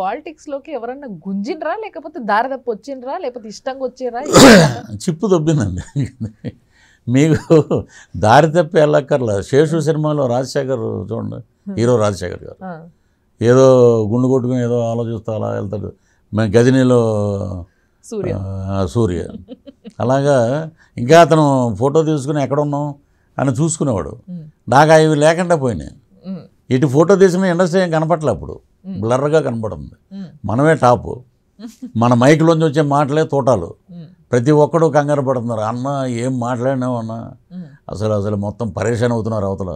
పాలిటిక్స్లోకి ఎవరన్నా గుంజినరా లేకపోతే దారి తప్పి వచ్చిండ్రా లేకపోతే ఇష్టంగా వచ్చిరా చిప్పు దొబ్బిందండి మీకు దారి తప్పి వెళ్ళక్కర్లా శేషు సినిమాలో రాజశేఖర్ చూడండి హీరో రాజశేఖర్ గారు ఏదో గుండు కొట్టుకుని ఏదో ఆలోచిస్తూ అలా వెళ్తాడు మేము గజనీలో సూర్య సూర్య అలాగా ఇంకా అతను ఫోటో తీసుకుని ఎక్కడ ఉన్నాం అని చూసుకునేవాడు నాకు అవి లేకుండా పోయినాయి ఇటు ఫోటో తీసుకుని ఇండస్ట్రీ ఏం కనపట్లే అప్పుడు బ్లర్గా కనబడుతుంది మనమే టాపు మన మైక్లోంచి వచ్చే మాటలే తోటాలు ప్రతి ఒక్కడు కంగారు పడుతున్నారు అన్న ఏం మాట్లాడినావు అన్న అసలు అసలు మొత్తం పరేషాన్ అవుతున్నారు అవతల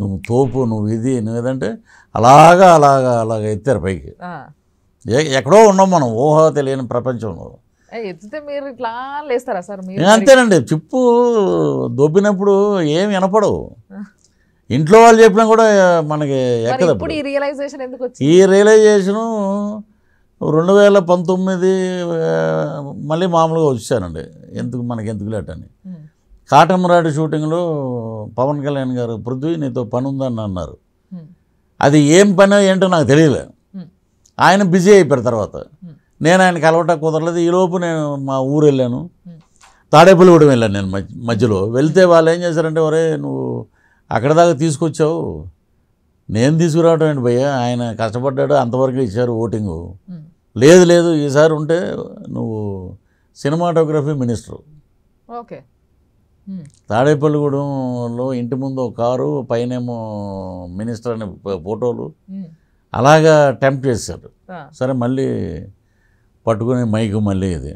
నువ్వు తోపు నువ్వు ఇది నువ్వు ఏదంటే అలాగా అలాగా అలాగా ఎత్తారు పైకి ఎక్కడో ఉన్నాం మనం ఊహ తెలియని ప్రపంచంలో ఎత్తితే మీరు ఇట్లా లేస్తారా సార్ అంతేనండి చిప్పు దొబ్బినప్పుడు ఏం వినపడవు ఇంట్లో వాళ్ళు చెప్పినా కూడా మనకి ఎక్కడ ఈ రియలైజేషన్ రెండు వేల పంతొమ్మిది మళ్ళీ మామూలుగా వచ్చానండి ఎందుకు మనకి ఎందుకు లేట్ అని కాటమరాడి షూటింగ్లో పవన్ కళ్యాణ్ గారు పృథ్వీ నీతో పని ఉందని అన్నారు అది ఏం పని ఏంటో నాకు తెలియలే ఆయన బిజీ అయిపోయారు తర్వాత నేను ఆయన కలవటం కుదరలేదు ఈలోపు నేను మా ఊరు వెళ్ళాను తాడేపల్లిగూడెం వెళ్ళాను నేను మధ్యలో వెళ్తే వాళ్ళు ఏం చేశారంటే ఒరే నువ్వు అక్కడ దాకా తీసుకొచ్చావు నేను తీసుకురావడం ఏంటి భయ్య ఆయన కష్టపడ్డాడు అంతవరకు ఇచ్చారు ఓటింగు లేదు లేదు ఈసారి ఉంటే నువ్వు సినిమాటోగ్రఫీ మినిస్టర్ ఓకే తాడేపల్లిగూడెంలో ఇంటి ముందు ఒక కారు పైనేమో మినిస్టర్ అనే ఫోటోలు అలాగా టెంప్ట్ చేశారు సరే మళ్ళీ పట్టుకునే మైకు మళ్ళీ ఇది